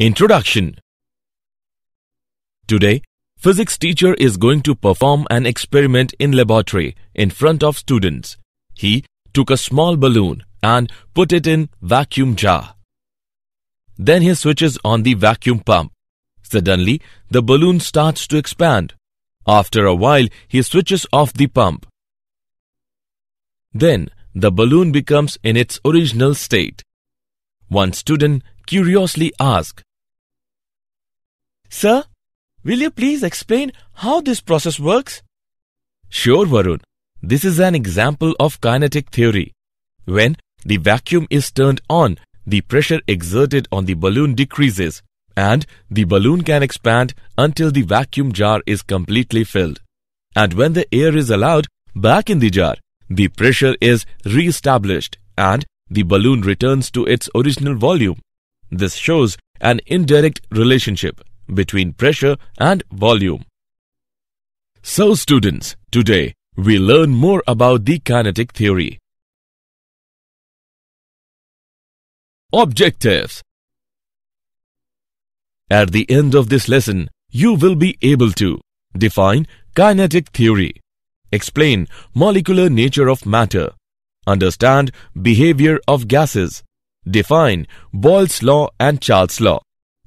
Introduction Today, physics teacher is going to perform an experiment in laboratory in front of students. He took a small balloon and put it in vacuum jar. Then he switches on the vacuum pump. Suddenly, the balloon starts to expand. After a while, he switches off the pump. Then, the balloon becomes in its original state. One student curiously asks, Sir, will you please explain how this process works? Sure, Varun. This is an example of kinetic theory. When the vacuum is turned on, the pressure exerted on the balloon decreases and the balloon can expand until the vacuum jar is completely filled. And when the air is allowed back in the jar, the pressure is re-established and the balloon returns to its original volume. This shows an indirect relationship between pressure and volume. So students, today we learn more about the kinetic theory. Objectives At the end of this lesson, you will be able to define kinetic theory, explain molecular nature of matter, understand behavior of gases, define Boyle's law and Charles' law,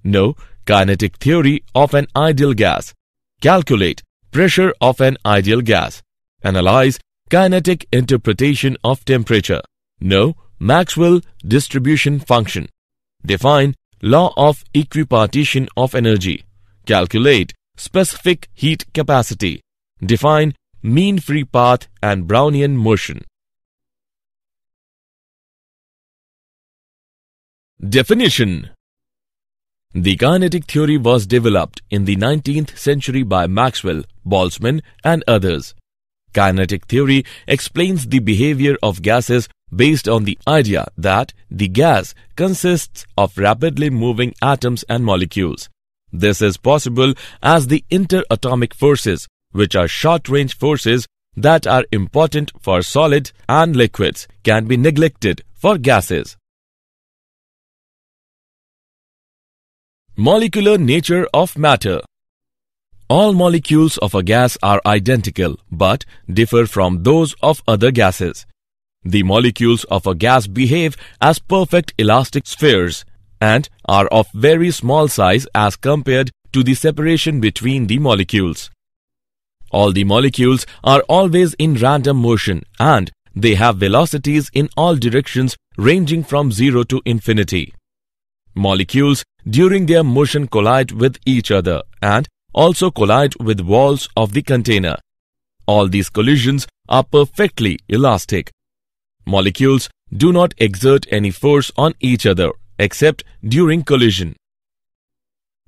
know Kinetic theory of an ideal gas. Calculate pressure of an ideal gas. Analyze kinetic interpretation of temperature. Know Maxwell distribution function. Define law of equipartition of energy. Calculate specific heat capacity. Define mean free path and Brownian motion. Definition the kinetic theory was developed in the 19th century by Maxwell, Boltzmann and others. Kinetic theory explains the behavior of gases based on the idea that the gas consists of rapidly moving atoms and molecules. This is possible as the interatomic forces, which are short-range forces that are important for solids and liquids, can be neglected for gases. Molecular nature of matter All molecules of a gas are identical but differ from those of other gases. The molecules of a gas behave as perfect elastic spheres and are of very small size as compared to the separation between the molecules. All the molecules are always in random motion and they have velocities in all directions ranging from 0 to infinity. Molecules during their motion collide with each other and also collide with walls of the container. All these collisions are perfectly elastic. Molecules do not exert any force on each other except during collision.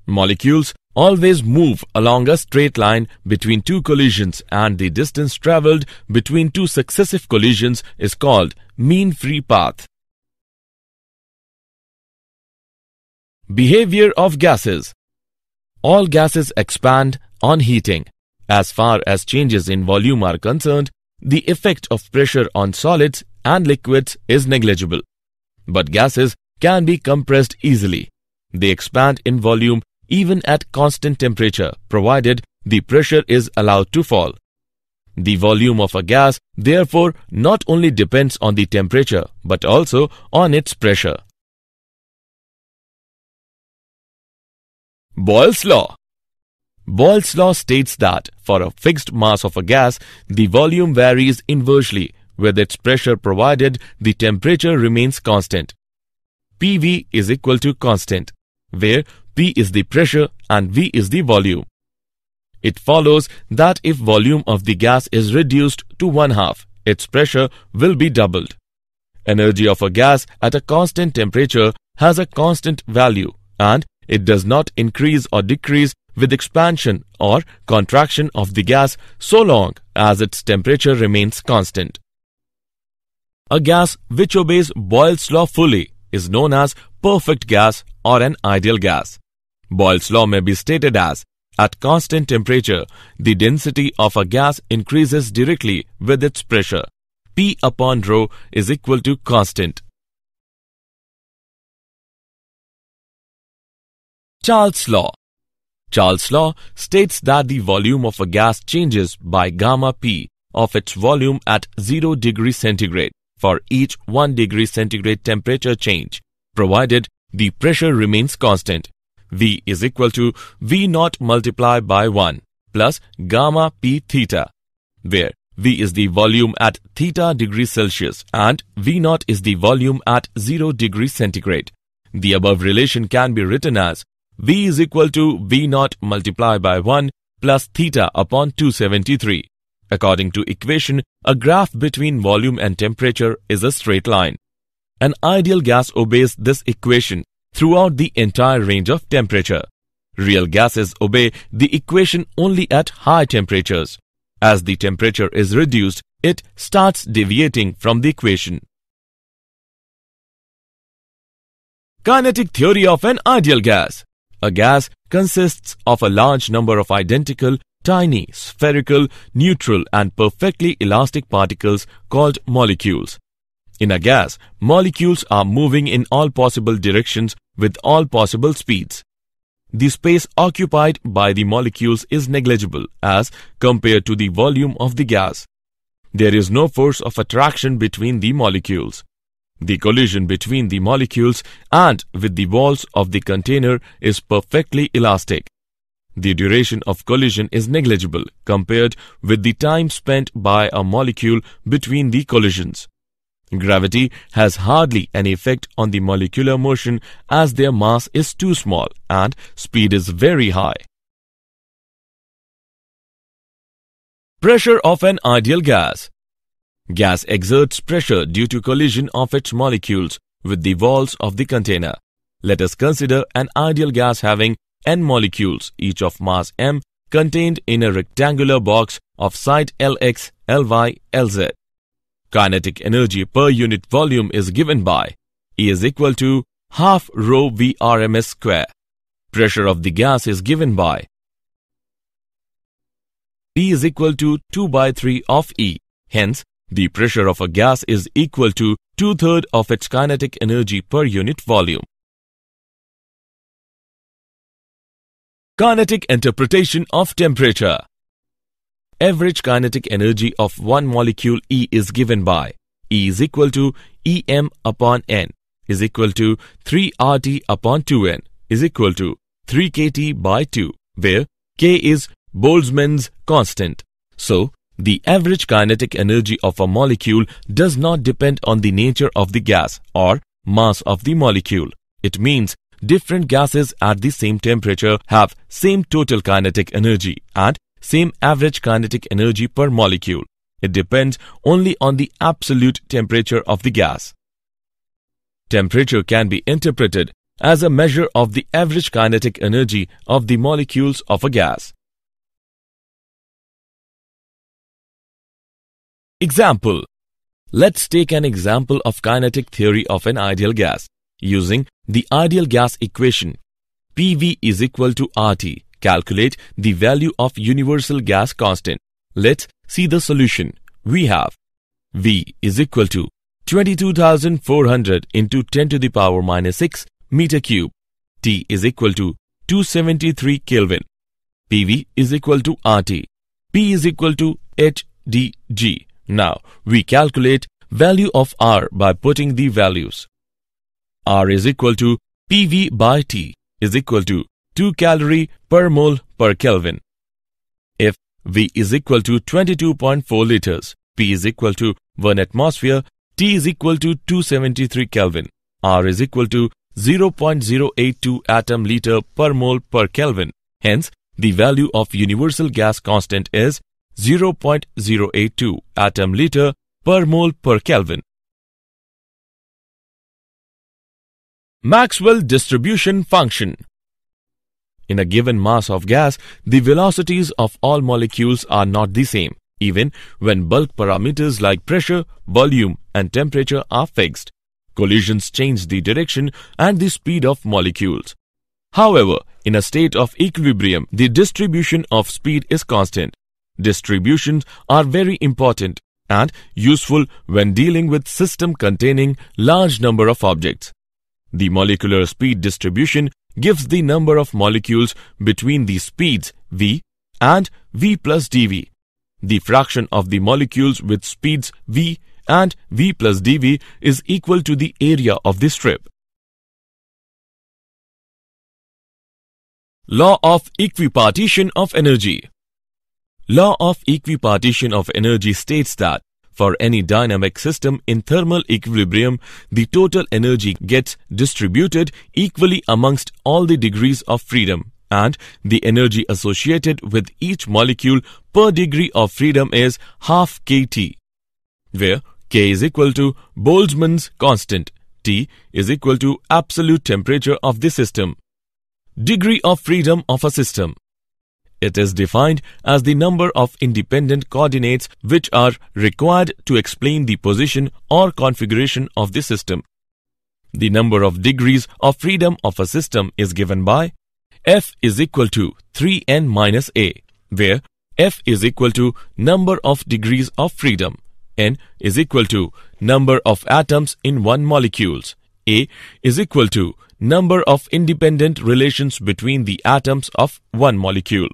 Molecules always move along a straight line between two collisions and the distance traveled between two successive collisions is called mean free path. Behavior of gases All gases expand on heating. As far as changes in volume are concerned, the effect of pressure on solids and liquids is negligible. But gases can be compressed easily. They expand in volume even at constant temperature, provided the pressure is allowed to fall. The volume of a gas, therefore, not only depends on the temperature, but also on its pressure. Boyle's law. Boyle's law states that for a fixed mass of a gas, the volume varies inversely with its pressure provided the temperature remains constant. PV is equal to constant, where P is the pressure and V is the volume. It follows that if volume of the gas is reduced to one half, its pressure will be doubled. Energy of a gas at a constant temperature has a constant value and it does not increase or decrease with expansion or contraction of the gas so long as its temperature remains constant. A gas which obeys Boyle's law fully is known as perfect gas or an ideal gas. Boyle's law may be stated as at constant temperature, the density of a gas increases directly with its pressure. P upon rho is equal to constant. Charles' law. Charles' law states that the volume of a gas changes by gamma p of its volume at 0 degree centigrade for each 1 degree centigrade temperature change, provided the pressure remains constant. V is equal to V naught multiplied by 1 plus gamma p theta, where V is the volume at theta degree Celsius and V naught is the volume at 0 degree centigrade. The above relation can be written as V is equal to V naught multiplied by 1 plus theta upon 273. According to equation, a graph between volume and temperature is a straight line. An ideal gas obeys this equation throughout the entire range of temperature. Real gases obey the equation only at high temperatures. As the temperature is reduced, it starts deviating from the equation. Kinetic theory of an ideal gas a gas consists of a large number of identical, tiny, spherical, neutral and perfectly elastic particles called molecules. In a gas, molecules are moving in all possible directions with all possible speeds. The space occupied by the molecules is negligible as compared to the volume of the gas. There is no force of attraction between the molecules. The collision between the molecules and with the walls of the container is perfectly elastic. The duration of collision is negligible compared with the time spent by a molecule between the collisions. Gravity has hardly any effect on the molecular motion as their mass is too small and speed is very high. Pressure of an ideal gas Gas exerts pressure due to collision of its molecules with the walls of the container. Let us consider an ideal gas having n molecules, each of mass m, contained in a rectangular box of site Lx, Ly, Lz. Kinetic energy per unit volume is given by E is equal to half rho Vrms square. Pressure of the gas is given by P is equal to 2 by 3 of E. Hence, the pressure of a gas is equal to two-thirds of its kinetic energy per unit volume. Kinetic interpretation of temperature Average kinetic energy of one molecule E is given by E is equal to Em upon N is equal to 3RT upon 2N is equal to 3KT by 2 where K is Boltzmann's constant. So, the average kinetic energy of a molecule does not depend on the nature of the gas or mass of the molecule. It means different gases at the same temperature have same total kinetic energy and same average kinetic energy per molecule. It depends only on the absolute temperature of the gas. Temperature can be interpreted as a measure of the average kinetic energy of the molecules of a gas. Example Let's take an example of kinetic theory of an ideal gas using the ideal gas equation. PV is equal to RT. Calculate the value of universal gas constant. Let's see the solution. We have V is equal to 22,400 into 10 to the power minus 6 meter cube. T is equal to 273 Kelvin. PV is equal to RT. P is equal to HDG. Now, we calculate value of R by putting the values. R is equal to PV by T is equal to 2 calorie per mole per Kelvin. If V is equal to 22.4 liters, P is equal to 1 atmosphere, T is equal to 273 Kelvin, R is equal to 0.082 atom liter per mole per Kelvin. Hence, the value of universal gas constant is 0.082 atom liter per mole per Kelvin. Maxwell distribution function In a given mass of gas, the velocities of all molecules are not the same, even when bulk parameters like pressure, volume and temperature are fixed. Collisions change the direction and the speed of molecules. However, in a state of equilibrium, the distribution of speed is constant. Distributions are very important and useful when dealing with system containing large number of objects. The molecular speed distribution gives the number of molecules between the speeds v and v plus dv. The fraction of the molecules with speeds v and v plus dv is equal to the area of the strip. Law of Equipartition of Energy Law of equipartition of energy states that for any dynamic system in thermal equilibrium, the total energy gets distributed equally amongst all the degrees of freedom and the energy associated with each molecule per degree of freedom is half kT, where K is equal to Boltzmann's constant, T is equal to absolute temperature of the system. Degree of freedom of a system it is defined as the number of independent coordinates which are required to explain the position or configuration of the system. The number of degrees of freedom of a system is given by f is equal to 3n minus a, where f is equal to number of degrees of freedom, n is equal to number of atoms in one molecules, a is equal to number of independent relations between the atoms of one molecule.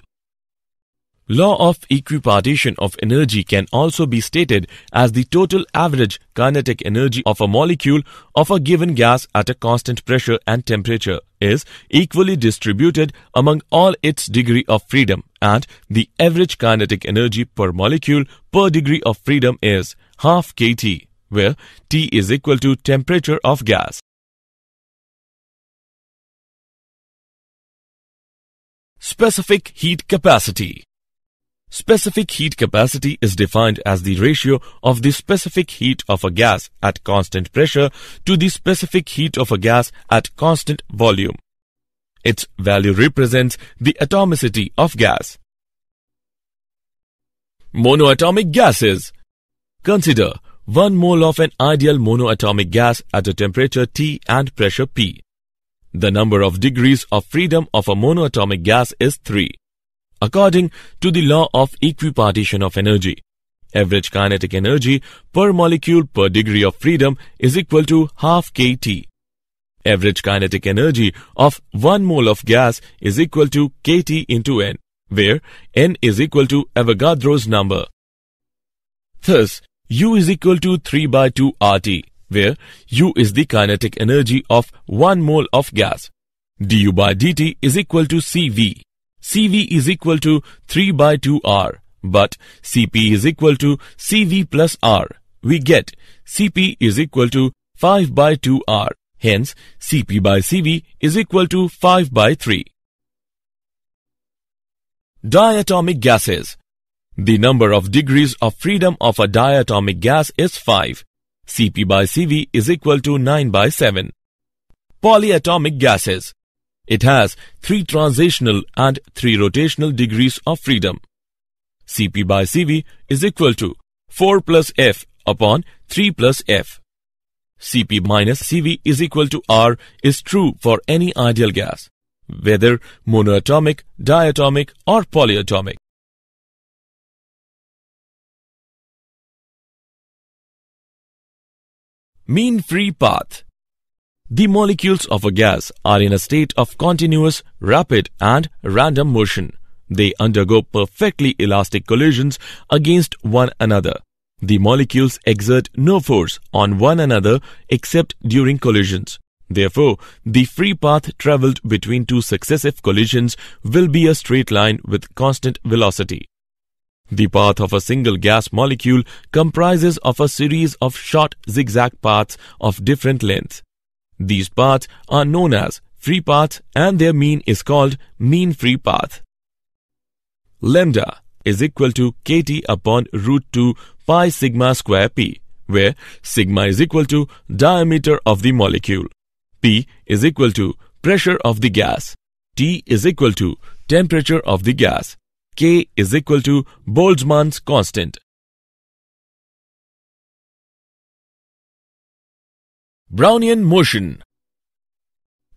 Law of equipartition of energy can also be stated as the total average kinetic energy of a molecule of a given gas at a constant pressure and temperature is equally distributed among all its degree of freedom and the average kinetic energy per molecule per degree of freedom is half kT where T is equal to temperature of gas. Specific heat capacity Specific heat capacity is defined as the ratio of the specific heat of a gas at constant pressure to the specific heat of a gas at constant volume. Its value represents the atomicity of gas. Monoatomic gases. Consider 1 mole of an ideal monoatomic gas at a temperature T and pressure P. The number of degrees of freedom of a monoatomic gas is 3 according to the law of equipartition of energy. Average kinetic energy per molecule per degree of freedom is equal to half kT. Average kinetic energy of 1 mole of gas is equal to kT into n, where n is equal to Avogadro's number. Thus, u is equal to 3 by 2 RT, where u is the kinetic energy of 1 mole of gas. du by dt is equal to Cv. CV is equal to 3 by 2R, but CP is equal to CV plus R. We get CP is equal to 5 by 2R. Hence, CP by CV is equal to 5 by 3. Diatomic gases. The number of degrees of freedom of a diatomic gas is 5. Cp by Cv is equal to 9 by 7. Polyatomic gases. It has three transitional and three rotational degrees of freedom. Cp by Cv is equal to 4 plus F upon 3 plus F. Cp minus Cv is equal to R is true for any ideal gas, whether monoatomic, diatomic or polyatomic. Mean free path the molecules of a gas are in a state of continuous, rapid and random motion. They undergo perfectly elastic collisions against one another. The molecules exert no force on one another except during collisions. Therefore, the free path traveled between two successive collisions will be a straight line with constant velocity. The path of a single gas molecule comprises of a series of short zigzag paths of different length. These paths are known as free paths and their mean is called mean free path. Lambda is equal to kT upon root 2 pi sigma square p, where sigma is equal to diameter of the molecule, p is equal to pressure of the gas, T is equal to temperature of the gas, K is equal to Boltzmann's constant. Brownian motion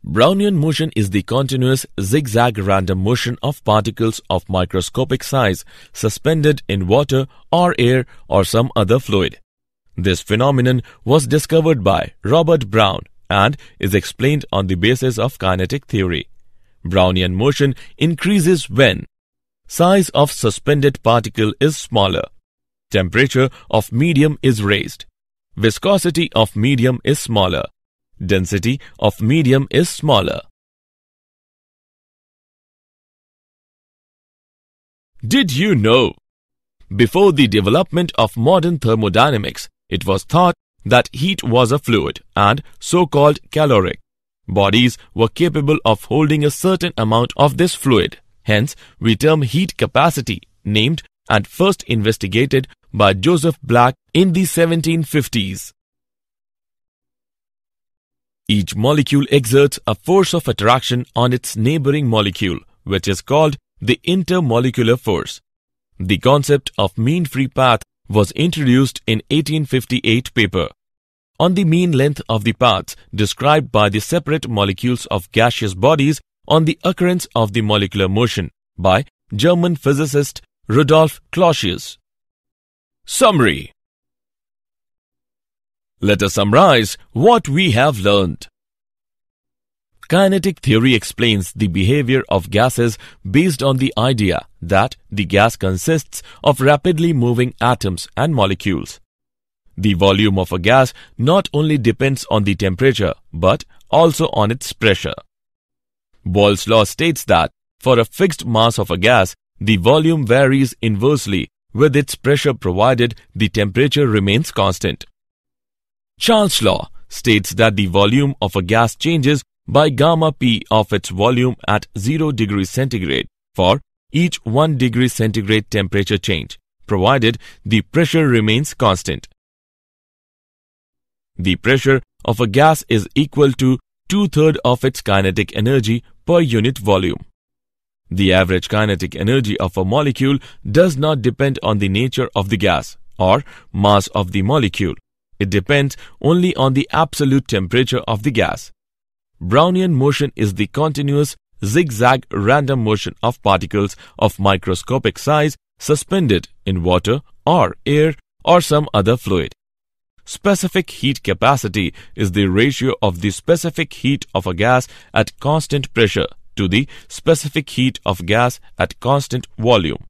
Brownian motion is the continuous zigzag random motion of particles of microscopic size suspended in water or air or some other fluid. This phenomenon was discovered by Robert Brown and is explained on the basis of kinetic theory. Brownian motion increases when size of suspended particle is smaller, temperature of medium is raised, Viscosity of medium is smaller. Density of medium is smaller. Did you know? Before the development of modern thermodynamics, it was thought that heat was a fluid and so-called caloric. Bodies were capable of holding a certain amount of this fluid. Hence, we term heat capacity, named and first investigated by Joseph Black in the 1750s. Each molecule exerts a force of attraction on its neighboring molecule, which is called the intermolecular force. The concept of mean-free path was introduced in 1858 paper. On the mean length of the paths described by the separate molecules of gaseous bodies on the occurrence of the molecular motion by German physicist Rudolf Clausius. Summary Let us summarize what we have learned. Kinetic theory explains the behavior of gases based on the idea that the gas consists of rapidly moving atoms and molecules. The volume of a gas not only depends on the temperature but also on its pressure. Boyle's law states that for a fixed mass of a gas, the volume varies inversely with its pressure provided the temperature remains constant. Charles' law states that the volume of a gas changes by gamma p of its volume at 0 degree centigrade for each 1 degree centigrade temperature change, provided the pressure remains constant. The pressure of a gas is equal to two-thirds of its kinetic energy per unit volume. The average kinetic energy of a molecule does not depend on the nature of the gas or mass of the molecule. It depends only on the absolute temperature of the gas. Brownian motion is the continuous zigzag random motion of particles of microscopic size suspended in water or air or some other fluid. Specific heat capacity is the ratio of the specific heat of a gas at constant pressure to the specific heat of gas at constant volume.